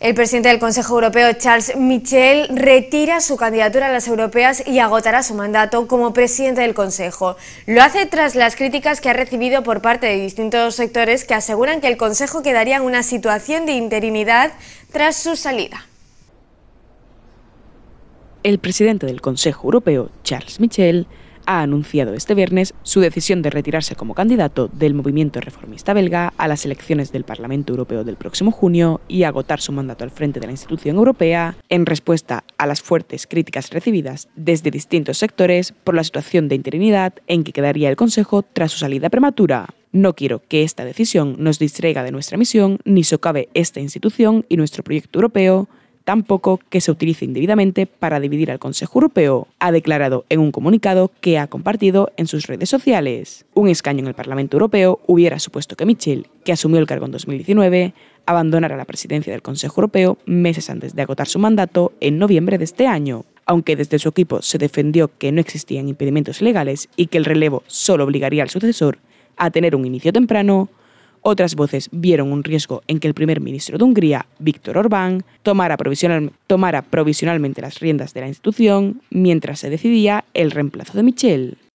El presidente del Consejo Europeo, Charles Michel, retira su candidatura a las europeas y agotará su mandato como presidente del Consejo. Lo hace tras las críticas que ha recibido por parte de distintos sectores que aseguran que el Consejo quedaría en una situación de interinidad tras su salida. El presidente del Consejo Europeo, Charles Michel, ha anunciado este viernes su decisión de retirarse como candidato del movimiento reformista belga a las elecciones del Parlamento Europeo del próximo junio y agotar su mandato al frente de la institución europea en respuesta a las fuertes críticas recibidas desde distintos sectores por la situación de interinidad en que quedaría el Consejo tras su salida prematura. No quiero que esta decisión nos distraiga de nuestra misión ni socave esta institución y nuestro proyecto europeo, tampoco que se utilice indebidamente para dividir al Consejo Europeo, ha declarado en un comunicado que ha compartido en sus redes sociales. Un escaño en el Parlamento Europeo hubiera supuesto que Michel, que asumió el cargo en 2019, abandonara la presidencia del Consejo Europeo meses antes de agotar su mandato en noviembre de este año. Aunque desde su equipo se defendió que no existían impedimentos legales y que el relevo solo obligaría al sucesor a tener un inicio temprano, otras voces vieron un riesgo en que el primer ministro de Hungría, Víctor Orbán, tomara, tomara provisionalmente las riendas de la institución mientras se decidía el reemplazo de Michel.